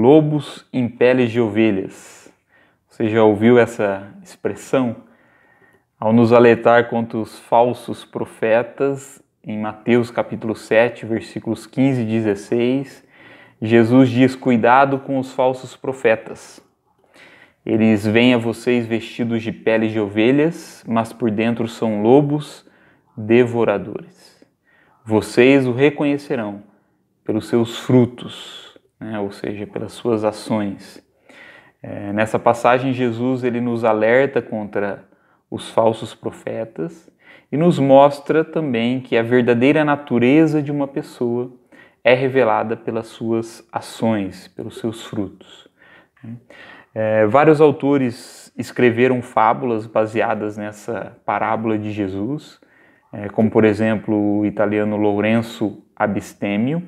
Lobos em peles de ovelhas. Você já ouviu essa expressão? Ao nos alertar contra os falsos profetas, em Mateus capítulo 7, versículos 15 e 16, Jesus diz: Cuidado com os falsos profetas. Eles vêm a vocês vestidos de peles de ovelhas, mas por dentro são lobos devoradores. Vocês o reconhecerão pelos seus frutos né? ou seja, pelas suas ações. É, nessa passagem, Jesus ele nos alerta contra os falsos profetas e nos mostra também que a verdadeira natureza de uma pessoa é revelada pelas suas ações, pelos seus frutos. Né? É, vários autores escreveram fábulas baseadas nessa parábola de Jesus, é, como por exemplo o italiano Lourenço Abstemio,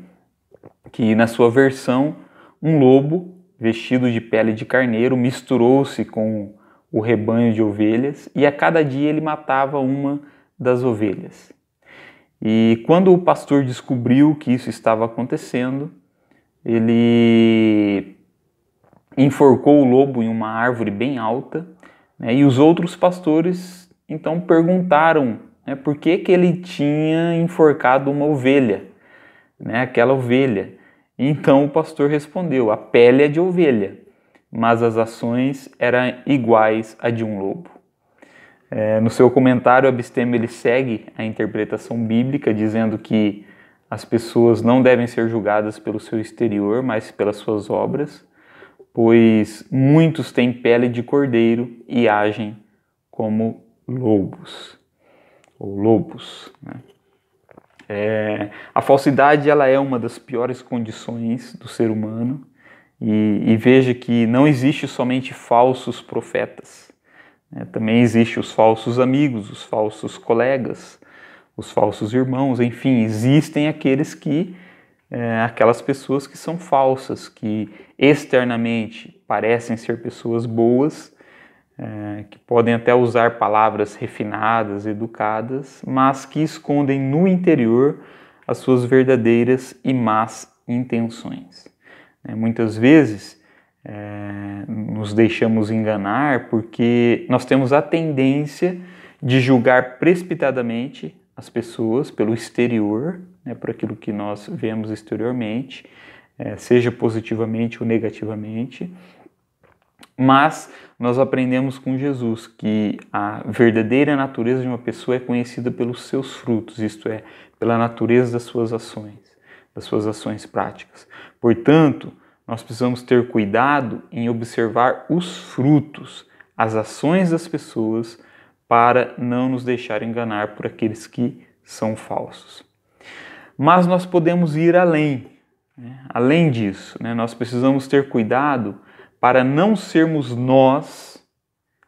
que na sua versão, um lobo vestido de pele de carneiro misturou-se com o rebanho de ovelhas e a cada dia ele matava uma das ovelhas. E quando o pastor descobriu que isso estava acontecendo, ele enforcou o lobo em uma árvore bem alta, né, e os outros pastores então perguntaram né, por que, que ele tinha enforcado uma ovelha né, aquela ovelha. Então o pastor respondeu: A pele é de ovelha, mas as ações eram iguais a de um lobo. É, no seu comentário, Abstemo ele segue a interpretação bíblica, dizendo que as pessoas não devem ser julgadas pelo seu exterior, mas pelas suas obras, pois muitos têm pele de cordeiro e agem como lobos, ou lobos. Né? É, a falsidade ela é uma das piores condições do ser humano e, e veja que não existe somente falsos profetas. Né? Também existe os falsos amigos, os falsos colegas, os falsos irmãos, enfim, existem aqueles que é, aquelas pessoas que são falsas, que externamente parecem ser pessoas boas, é, que podem até usar palavras refinadas, educadas, mas que escondem no interior as suas verdadeiras e más intenções. É, muitas vezes é, nos deixamos enganar porque nós temos a tendência de julgar precipitadamente as pessoas pelo exterior, né, por aquilo que nós vemos exteriormente, é, seja positivamente ou negativamente, mas nós aprendemos com Jesus que a verdadeira natureza de uma pessoa é conhecida pelos seus frutos, isto é, pela natureza das suas ações, das suas ações práticas. Portanto, nós precisamos ter cuidado em observar os frutos, as ações das pessoas, para não nos deixar enganar por aqueles que são falsos. Mas nós podemos ir além. Né? Além disso, né? nós precisamos ter cuidado para não sermos nós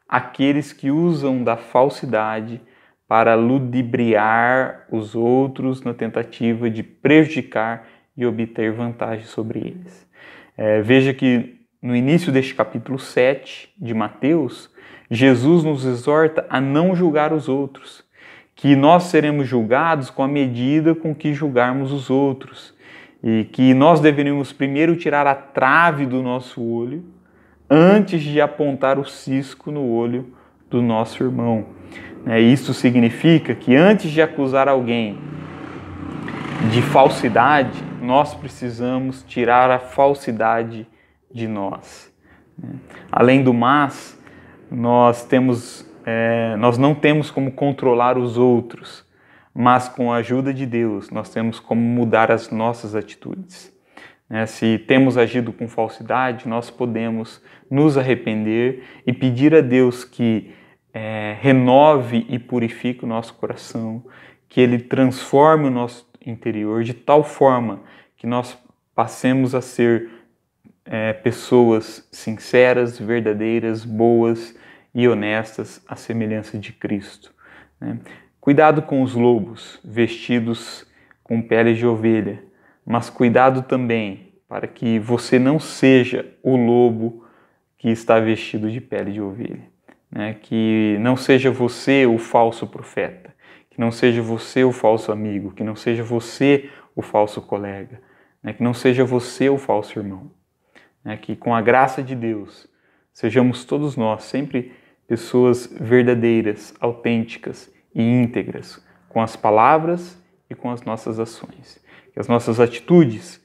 aqueles que usam da falsidade para ludibriar os outros na tentativa de prejudicar e obter vantagem sobre eles. É, veja que no início deste capítulo 7 de Mateus, Jesus nos exorta a não julgar os outros, que nós seremos julgados com a medida com que julgarmos os outros, e que nós deveríamos primeiro tirar a trave do nosso olho antes de apontar o cisco no olho do nosso irmão. Né, isso significa que antes de acusar alguém de falsidade, nós precisamos tirar a falsidade de nós. Né. Além do mais, nós, temos, é, nós não temos como controlar os outros, mas com a ajuda de Deus, nós temos como mudar as nossas atitudes. Né? Se temos agido com falsidade, nós podemos nos arrepender e pedir a Deus que é, renove e purifique o nosso coração, que Ele transforme o nosso interior de tal forma que nós passemos a ser é, pessoas sinceras, verdadeiras, boas e honestas, à semelhança de Cristo. Né? Cuidado com os lobos vestidos com peles de ovelha mas cuidado também para que você não seja o lobo que está vestido de pele de ovelha, né? que não seja você o falso profeta, que não seja você o falso amigo, que não seja você o falso colega, né? que não seja você o falso irmão, né? que com a graça de Deus sejamos todos nós sempre pessoas verdadeiras, autênticas e íntegras com as palavras e com as nossas ações que as nossas atitudes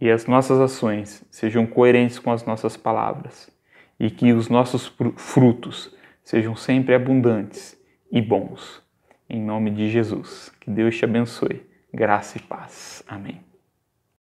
e as nossas ações sejam coerentes com as nossas palavras e que os nossos frutos sejam sempre abundantes e bons. Em nome de Jesus, que Deus te abençoe. Graça e paz. Amém.